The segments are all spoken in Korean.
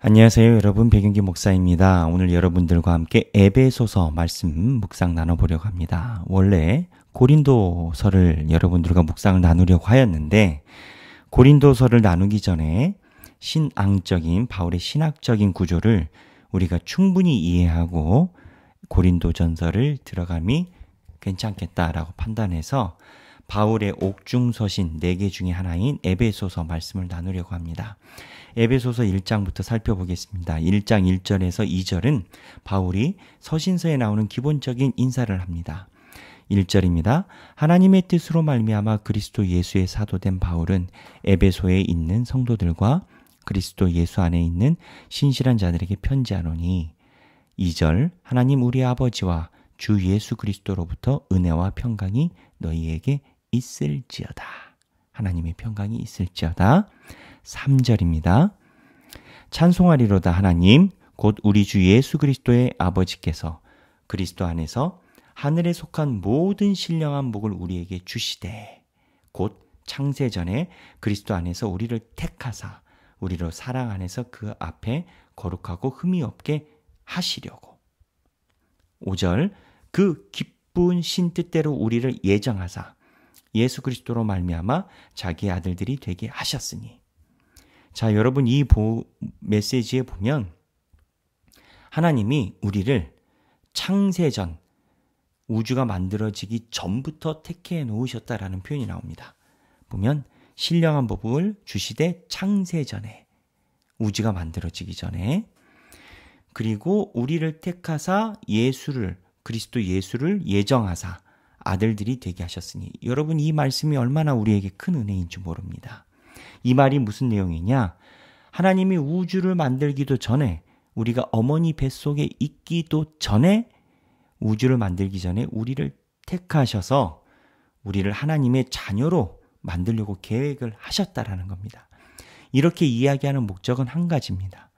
안녕하세요. 여러분 배경기 목사입니다. 오늘 여러분들과 함께 에베소서 말씀 묵상 나눠보려고 합니다. 원래 고린도서를 여러분들과 묵상을 나누려고 하였는데 고린도서를 나누기 전에 신앙적인 바울의 신학적인 구조를 우리가 충분히 이해하고 고린도전서를 들어감이 괜찮겠다라고 판단해서 바울의 옥중서신 4개 중의 하나인 에베소서 말씀을 나누려고 합니다. 에베소서 1장부터 살펴보겠습니다. 1장 1절에서 2절은 바울이 서신서에 나오는 기본적인 인사를 합니다. 1절입니다. 하나님의 뜻으로 말미암아 그리스도 예수의 사도된 바울은 에베소에 있는 성도들과 그리스도 예수 안에 있는 신실한 자들에게 편지하노니 2절 하나님 우리 아버지와 주 예수 그리스도로부터 은혜와 평강이 너희에게 있을지어다. 하나님의 평강이 있을지어다. 3절입니다. 찬송하리로다 하나님 곧 우리 주 예수 그리스도의 아버지께서 그리스도 안에서 하늘에 속한 모든 신령한 복을 우리에게 주시되 곧 창세전에 그리스도 안에서 우리를 택하사 우리로 사랑 안에서 그 앞에 거룩하고 흠이 없게 하시려고 5절 그 기쁜 신 뜻대로 우리를 예정하사 예수 그리스도로 말미암아 자기 아들들이 되게 하셨으니. 자, 여러분 이 보, 메시지에 보면 하나님이 우리를 창세전 우주가 만들어지기 전부터 택해 놓으셨다라는 표현이 나옵니다. 보면 신령한 법을 주시되 창세전에 우주가 만들어지기 전에 그리고 우리를 택하사 예수를 그리스도 예수를 예정하사 아들들이 되게 하셨으니 여러분 이 말씀이 얼마나 우리에게 큰 은혜인지 모릅니다. 이 말이 무슨 내용이냐? 하나님이 우주를 만들기도 전에 우리가 어머니 뱃속에 있기도 전에 우주를 만들기 전에 우리를 택하셔서 우리를 하나님의 자녀로 만들려고 계획을 하셨다라는 겁니다. 이렇게 이야기하는 목적은 한 가지입니다.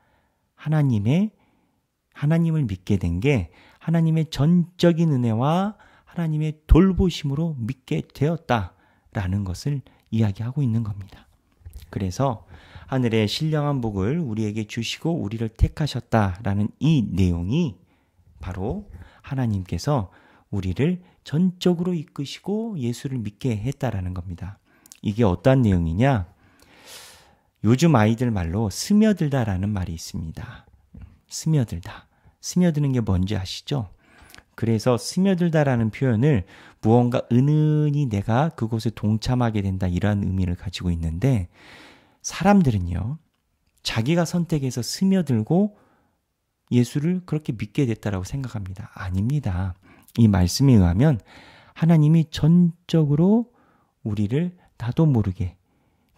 하나님의 하나님을 믿게 된 게 하나님의 전적인 은혜와 하나님의 돌보심으로 믿게 되었다라는 것을 이야기하고 있는 겁니다. 그래서 하늘의 신령한 복을 우리에게 주시고 우리를 택하셨다라는 이 내용이 바로 하나님께서 우리를 전적으로 이끄시고 예수를 믿게 했다라는 겁니다. 이게 어떠한 내용이냐? 요즘 아이들 말로 스며들다라는 말이 있습니다. 스며들다. 스며드는 게 뭔지 아시죠? 그래서 스며들다라는 표현을 무언가 은은히 내가 그곳에 동참하게 된다 이러한 의미를 가지고 있는데 사람들은요. 자기가 선택해서 스며들고 예수를 그렇게 믿게 됐다라고 생각합니다. 아닙니다. 이 말씀에 의하면 하나님이 전적으로 우리를 나도 모르게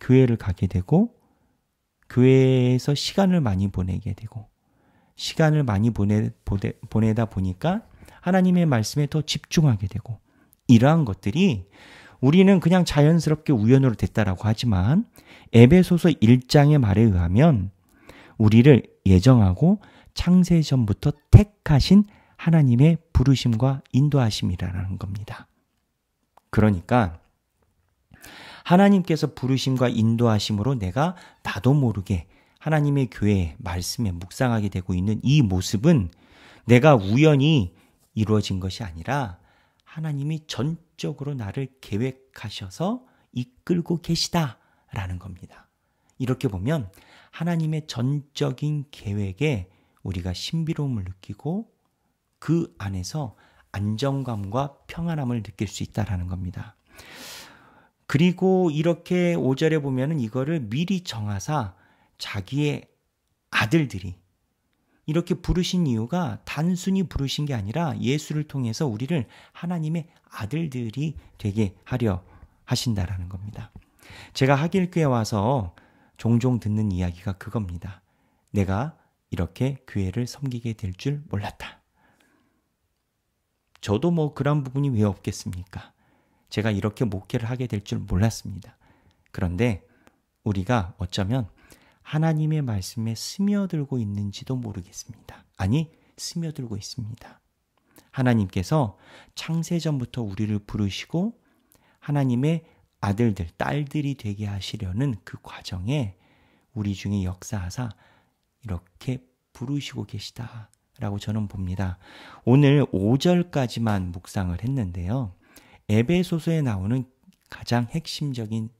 교회를 가게 되고 교회에서 시간을 많이 보내게 되고 시간을 많이 보내, 보내, 보내다 보니까 하나님의 말씀에 더 집중하게 되고 이러한 것들이 우리는 그냥 자연스럽게 우연으로 됐다라고 하지만 에베소서 1장의 말에 의하면 우리를 예정하고 창세 전부터 택하신 하나님의 부르심과 인도하심이라는 겁니다. 그러니까 하나님께서 부르심과 인도하심으로 내가 나도 모르게 하나님의 교회 말씀에 묵상하게 되고 있는 이 모습은 내가 우연히 이루어진 것이 아니라 하나님이 전적으로 나를 계획하셔서 이끌고 계시다라는 겁니다. 이렇게 보면 하나님의 전적인 계획에 우리가 신비로움을 느끼고 그 안에서 안정감과 평안함을 느낄 수 있다라는 겁니다. 그리고 이렇게 5절에 보면 이거를 미리 정하사 자기의 아들들이 이렇게 부르신 이유가 단순히 부르신 게 아니라 예수를 통해서 우리를 하나님의 아들들이 되게 하려 하신다라는 겁니다. 제가 하길교에 와서 종종 듣는 이야기가 그겁니다. 내가 이렇게 교회를 섬기게 될 줄 몰랐다. 저도 뭐 그런 부분이 왜 없겠습니까? 제가 이렇게 목회를 하게 될 줄 몰랐습니다. 그런데 우리가 어쩌면 하나님의 말씀에 스며들고 있는지도 모르겠습니다. 아니, 스며들고 있습니다. 하나님께서 창세전부터 우리를 부르시고 하나님의 아들들, 딸들이 되게 하시려는 그 과정에 우리 중에 역사하사 이렇게 부르시고 계시다라고 저는 봅니다. 오늘 5절까지만 묵상을 했는데요. 에베소서에 나오는 가장 핵심적인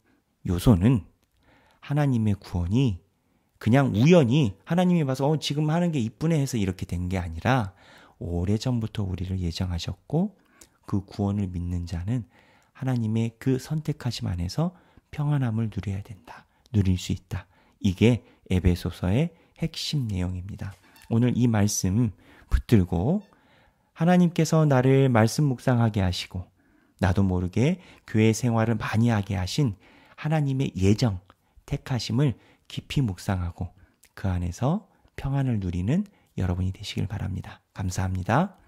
요소는 하나님의 구원이 그냥 우연히 하나님이 봐서 어, 지금 하는 게 이쁘네 해서 이렇게 된 게 아니라 오래 전부터 우리를 예정하셨고 그 구원을 믿는 자는 하나님의 그 선택하심 안에서 평안함을 누려야 된다. 누릴 수 있다. 이게 에베소서의 핵심 내용입니다. 오늘 이 말씀 붙들고 하나님께서 나를 말씀 묵상하게 하시고 나도 모르게 교회 생활을 많이 하게 하신 하나님의 예정, 택하심을 깊이 묵상하고 그 안에서 평안을 누리는 여러분이 되시길 바랍니다. 감사합니다.